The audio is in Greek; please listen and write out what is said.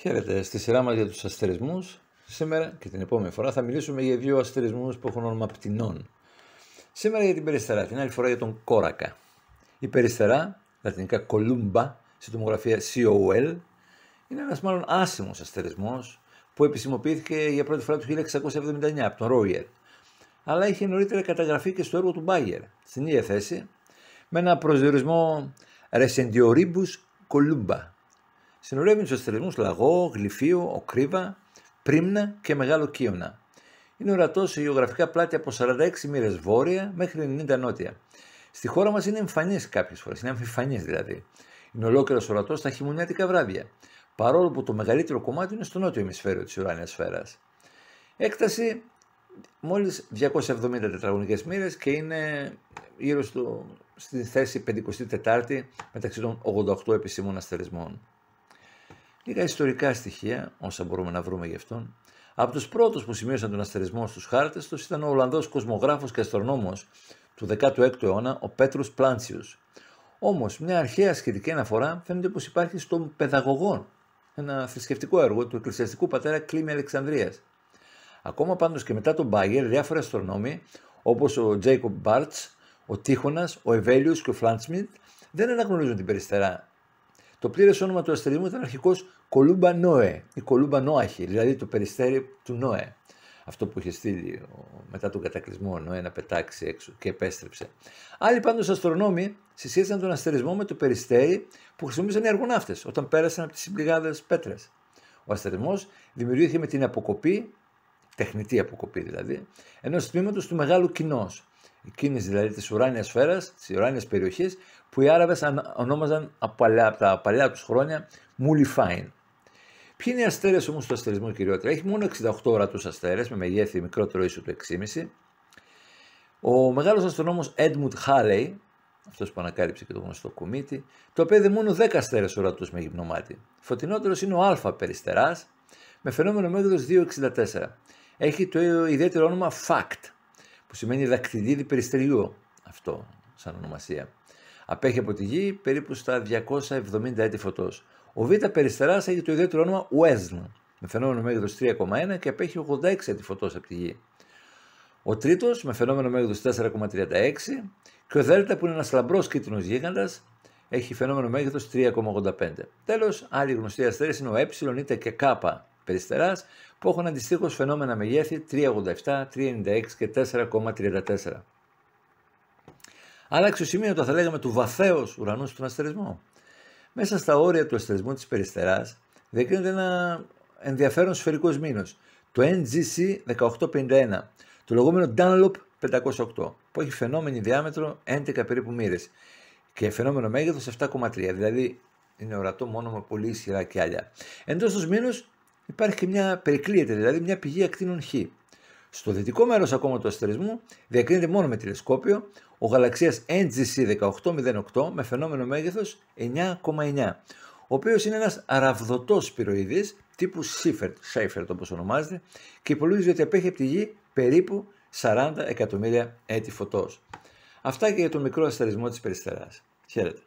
Χαίρετε. Στη σειρά μας για τους αστερισμούς, σήμερα και την επόμενη φορά θα μιλήσουμε για δύο αστερισμούς που έχουν όνομα πτηνών. Σήμερα για την περιστερά, την άλλη φορά για τον κόρακα. Η περιστερά, λατινικά κολούμπα, σε τομογραφία COL, είναι ένας μάλλον άσημος αστερισμός που επισημοποιήθηκε για πρώτη φορά το 1679 από τον Ρόιερ. Αλλά είχε νωρίτερα καταγραφεί και στο έργο του Μπάγερ, στην ίδια θέση, με ένα προσδιορισμό Resendioribus columba, Συνορεύει του αστερισμού Λαγό, Γλυφίου, Οκρίβα, Πρίμνα και Μεγάλο Κίωνα. Είναι ορατός σε γεωγραφικά πλάτια από 46 μοίρες βόρεια μέχρι 90 νότια. Στη χώρα μας είναι εμφανής κάποιες φορές, είναι αμφιφανής δηλαδή. Είναι ολόκληρος ορατός στα χειμωνιάτικα βράδια, παρόλο που το μεγαλύτερο κομμάτι είναι στο νότιο ημισφαίριο της ουράνιας σφαίρας. Έκταση μόλις 270 τετραγωνικές μοίρες και είναι γύρω στο, στη θέση μεταξύ των 88 επισήμων αστερισμών. Λίγα ιστορικά στοιχεία, όσα μπορούμε να βρούμε γι' αυτόν. Από τους πρώτους που σημείωσαν τον αστερισμό στους χάρτες τους ήταν ο Ολλανδός κοσμογράφος και αστρονόμος του 16ου αιώνα, ο Πέτρους Πλάντσιου. Όμως, μια αρχαία σχετική αναφορά φαίνεται πως υπάρχει στον Παιδαγωγό, ένα θρησκευτικό έργο του εκκλησιαστικού πατέρα Κλίμη Αλεξανδρίας. Ακόμα πάντως και μετά τον Μπάγκερ, διάφοροι αστρονόμοι όπως ο Τζέικομπ Μπάρτ, ο Τίχονα, ο Εβέλιο και ο Φλάντσμιντ δεν αναγνωρίζουν την περιστερά το πλήρες όνομα του αστερισμού ήταν αρχικώ Κολούμπα Νόε ή Κολούμπα Νόαχη, δηλαδή το περιστέρι του Νόε. Αυτό που είχε στείλει μετά τον κατακλυσμό, ο Νόε να πετάξει έξω και επέστρεψε. Άλλοι πάντως αστρονόμοι συσχέτισαν τον αστερισμό με το περιστέρι που χρησιμοποίησαν οι αργοναύτες όταν πέρασαν από τις συμπληγάδες πέτρες. Ο αστερισμός δημιουργήθηκε με την αποκοπή, τεχνητή αποκοπή δηλαδή, ενός τμήματος του μεγάλου κοινός εκείνης δηλαδή της ουράνιας σφαίρας, της ουράνιας περιοχής που οι Άραβες ονόμαζαν από παλιά, τα παλιά τους χρόνια Μουλιφάιν. Ποιοι είναι οι αστέρες όμως του αστερισμού κυριότερα. Έχει μόνο 68 ορατούς αστέρες με μεγέθη μικρότερο ίσο του 6,5. Ο μεγάλος αστρονόμος Edmund Halley, αυτός που ανακάλυψε και το γνωστό κουμίτι, το δεν μόνο 10 αστέρες ορατούς με γυμνομάτι. Φωτεινότερος είναι ο Α περιστεράς με φαινόμενο μέγεθος 2,64. Έχει το ιδιαίτερο όνομα FACT, που σημαίνει δακτυλίδι περιστεριού, αυτό σαν ονομασία. Απέχει από τη γη περίπου στα 270 έτη φωτός. Ο Β περιστεράς έχει το ιδιαίτερο όνομα Ουέσν, με φαινόμενο μέγεθος 3,1 και απέχει 86 έτη φωτός από τη γη. Ο τρίτος με φαινόμενο μέγεθος 4,36 και ο Δέλτα που είναι ένας λαμπρός κίτρινος γίγαντας, έχει φαινόμενο μέγεθος 3,85. Τέλο, άλλοι γνωστοί αστέρε είναι ο Ε, και Κ περιστεράς που έχουν αντιστοίχως φαινόμενα μεγέθη 3,87, 3,96 και 4,34. σημείο το θα λέγαμε του βαθέως ουρανού στον αστερισμό. Μέσα στα όρια του αστερισμού της περιστεράς διακρίνεται ένα ενδιαφέρον σφαιρικός μήνος, το NGC 1851, το λεγόμενο Dunlop 508, που έχει φαινόμενη διάμετρο 11 περίπου μοίρες και φαινόμενο μέγεθος 7,3, δηλαδή είναι ορατό μόνο με πολύ ισχυρά κιάλια. Εντός τους μήνους υπάρχει μια περικλείεται, δηλαδή μια πηγή ακτίνων Χ. Στο δυτικό μέρος ακόμα του αστερισμού διακρίνεται μόνο με τηλεσκόπιο ο γαλαξίας NGC 1808 με φαινόμενο μέγεθος 9,9, ο οποίος είναι ένας αραβδοτός πυροειδής τύπου Σίφερτ, Σέιφερτ όπως ονομάζεται, και υπολογίζει ότι απέχει από τη γη περίπου 40 εκατομμύρια έτη φωτός. Αυτά και για τον μικρό αστερισμό της Περιστεράς. Χαίρετε.